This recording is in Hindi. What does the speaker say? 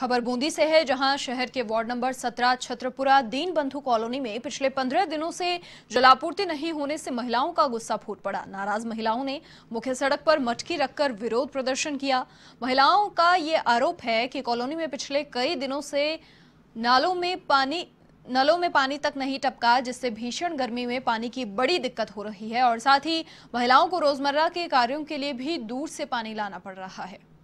खबर बूंदी से है जहां शहर के ward number 17 Chhatrapura Deenbandhu colony में पिछले 15 दिनों से जलापूर्ति नहीं होने से महिलाओं का गुस्सा फूट पड़ा नाराज महिलाओं ने मुख्य सड़क पर मटकी रखकर विरोध प्रदर्शन किया महिलाओं का ये आरोप है कि कॉलोनी में पिछले कई दिनों से नालों में पानी नलों में पानी तक नहीं टपका जिससे भीषण गर्मी में पानी की बड़ी दिक्कत हो रही है और साथ ही महिलाओं को रोजमर्रा के कार्यों के लिए भी दूर से पानी लाना पड़ रहा है